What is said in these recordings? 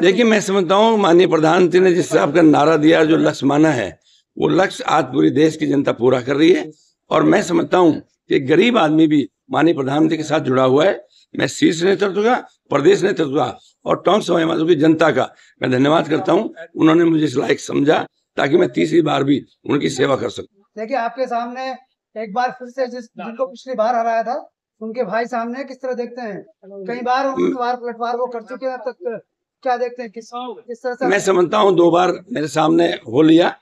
देखिए मैं समझता हूँ माननीय प्रधानमंत्री ने जिस हिसाब का नारा दिया जो लक्ष्य माना है वो लक्ष्य आज पूरी देश की जनता पूरा कर रही है और मैं समझता हूँ कि गरीब आदमी भी माननीय प्रधानमंत्री के साथ जुड़ा हुआ है मैं शीर्ष नेतृत्व का प्रदेश नेतृत्व का और टोंक समय की जनता का मैं धन्यवाद करता हूँ उन्होंने मुझे इस लायक समझा ताकि मैं तीसरी बार भी उनकी सेवा कर सकू देखिए आपके सामने एक बार फिर से जिस जिनको पिछली बार हराया था उनके भाई सामने किस तरह देखते हैं कई बार बार hmm. पलटवार वो कर चुके हैं तक क्या देखते हैं किस किस तरह से मैं समझता हूँ दो बार मेरे सामने हो लिया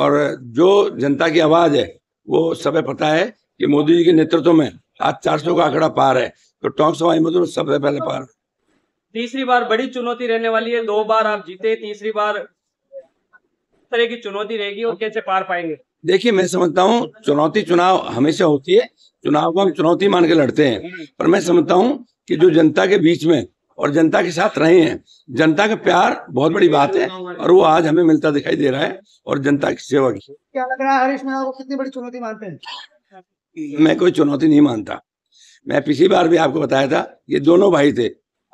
और जो जनता की आवाज है वो सबे पता है कि मोदी जी के नेतृत्व में आज 400 का आंकड़ा पार है तो टोंक सवाई मधुर सबसे पहले पार तीसरी बार बड़ी चुनौती रहने वाली है दो बार आप जीते तीसरी बार तरह की चुनौती रहेगी और कैसे पार पाएंगे देखिए मैं समझता हूँ चुनौती चुनाव हमेशा होती है चुनाव को हम चुनौती मान के लड़ते हैं पर मैं समझता हूँ कि जो जनता के बीच में और जनता के साथ रहे हैं जनता का प्यार बहुत बड़ी बात है और वो आज हमें मिलता दिखाई दे रहा है और जनता की सेवा की क्या लग रहा है हरीश कितनी बड़ी चुनौती मानते हैं मैं कोई चुनौती नहीं मानता मैं पिछली बार भी आपको बताया था ये दोनों भाई थे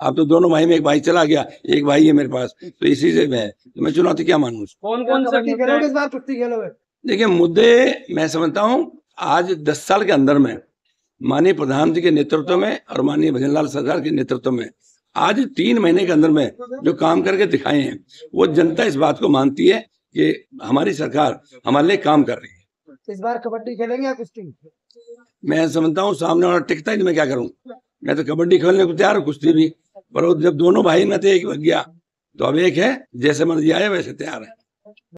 आप तो दोनों भाई में एक भाई चला गया एक भाई है मेरे पास तो इसी से मैं तो मैं चुनौती क्या मानूस कौन कौन सा देखिए मुद्दे मैं समझता हूँ आज दस साल के अंदर में माननीय प्रधानमंत्री के नेतृत्व में और माननीय भजनलाल सरकार के नेतृत्व में आज तीन महीने के अंदर में जो काम करके दिखाए हैं वो जनता इस बात को मानती है कि हमारी सरकार हमारे लिए काम कर रही है इस बार कबड्डी खेलेंगे या कुश्ती मैं समझता हूँ सामने वाला टिकता ही मैं क्या करूँ मैं तो कबड्डी खेलने को तैयार हूँ कुश्ती भी पर जब दोनों भाई में थे एक गया तो अब एक है जैसे मर्जी आए वैसे तैयार है